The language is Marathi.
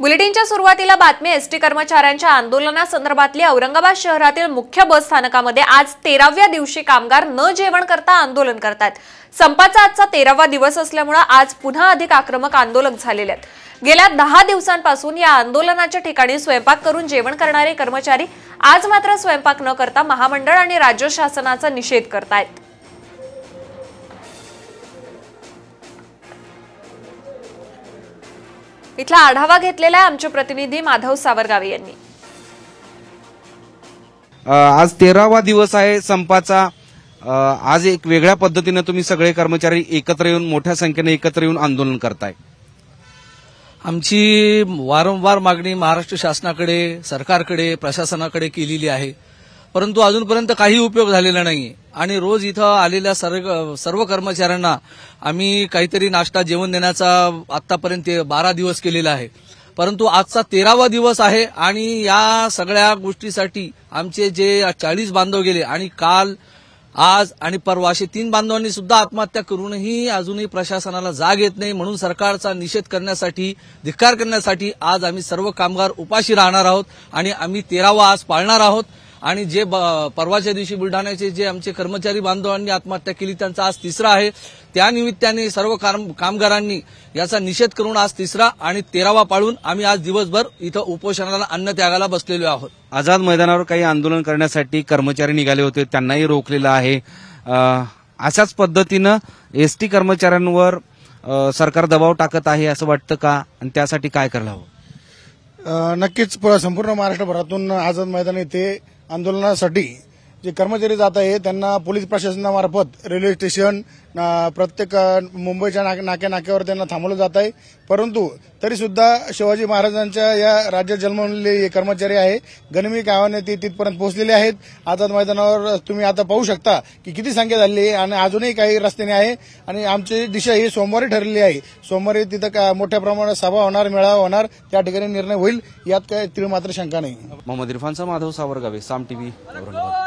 बुलेटिनच्या सुरुवातीला बातमी एसटी कर्मचाऱ्यांच्या आंदोलनासंदर्भातली औरंगाबाद शहरातील मुख्य बस स्थानकामध्ये आज तेराव्या दिवशी कामगार न जेवण करता आंदोलन करतात संपाचा आजचा तेरावा दिवस असल्यामुळे आज पुन्हा अधिक आक्रमक आंदोलक झालेले आहेत गेल्या दहा दिवसांपासून या आंदोलनाच्या ठिकाणी स्वयंपाक करून जेवण करणारे कर्मचारी आज मात्र स्वयंपाक न करता महामंडळ आणि राज्य शासनाचा निषेध करतायत इथला आढावा घेतलेला आहे आमचे प्रतिनिधी माधव सावरगावे यांनी आज तेरावा दिवस आहे संपाचा आज एक वेगळ्या पद्धतीनं तुम्ही सगळे कर्मचारी एकत्र येऊन मोठ्या संख्येने एकत्र येऊन आंदोलन करताय आमची वारंवार मागणी महाराष्ट्र शासनाकडे सरकारकडे प्रशासनाकडे केलेली आहे परंतु अजूनपर्यंत काही उपयोग झालेला नाही आणि रोज इथं आलेल्या सर्व कर्मचाऱ्यांना आम्ही काहीतरी नाश्ता जेवण देण्याचा आतापर्यंत बारा दिवस केलेला आहे परंतु आजचा तेरावा दिवस आहे आणि या सगळ्या गोष्टीसाठी आमचे जे चाळीस बांधव गेले आणि काल आज आणि परवा असे तीन बांधवांनी सुद्धा आत्महत्या करूनही अजूनही प्रशासनाला जाग येत नाही म्हणून सरकारचा निषेध करण्यासाठी धिक्कार करण्यासाठी आज आम्ही सर्व कामगार उपाशी राहणार आहोत आणि आम्ही तेरावा आज पाळणार आहोत आणि जे परवाच्या दिवशी बुलढाण्याचे जे आमचे कर्मचारी बांधवांनी आत्महत्या केली त्यांचा आज तिसरा आहे त्यानिमित्ताने सर्व कामगारांनी याचा निषेध करून आज तिसरा आणि तेरावा पाळून आम्ही आज दिवसभर इथं उपोषणाला अन्न त्यागाला बसलेलो आहोत आझाद मैदानावर काही आंदोलन करण्यासाठी कर्मचारी निघाले होते त्यांनाही रोखलेलं आहे अशाच पद्धतीनं एसटी कर्मचाऱ्यांवर सरकार दबाव टाकत आहे असं वाटतं का आणि त्यासाठी काय करायला हवं नक्कीच संपूर्ण महाराष्ट्रभरातून आझाद मैदान येथे आंदोलनासाठी जे कर्मचारी जात आहे त्यांना पोलीस प्रशासनामार्फत रेल्वे स्टेशन प्रत्येक मुंबईच्या नाक्या नाक्यावर त्यांना थांबवलं जात आहे परंतु तरीसुद्धा शिवाजी महाराजांच्या या राज्यात जन्मलेले कर्मचारी आहे गणमी गावाने ते तिथपर्यंत पोहोचलेले आहेत आझाद मैदानावर तुम्ही आता पाहू शकता की किती संख्या झाली आहे आणि अजूनही काही रस्त्याने आहे आणि आमची दिशा ही सोमवारी ठरलेली आहे सोमवारी तिथं मोठ्या प्रमाणात सभा होणार मेळावा होणार त्या ठिकाणी निर्णय होईल यात काही तीळ मात्र शंका नाही मोहम्मद इरफानचा माधव सावरगावे साम टीव्ही औरंगाबाद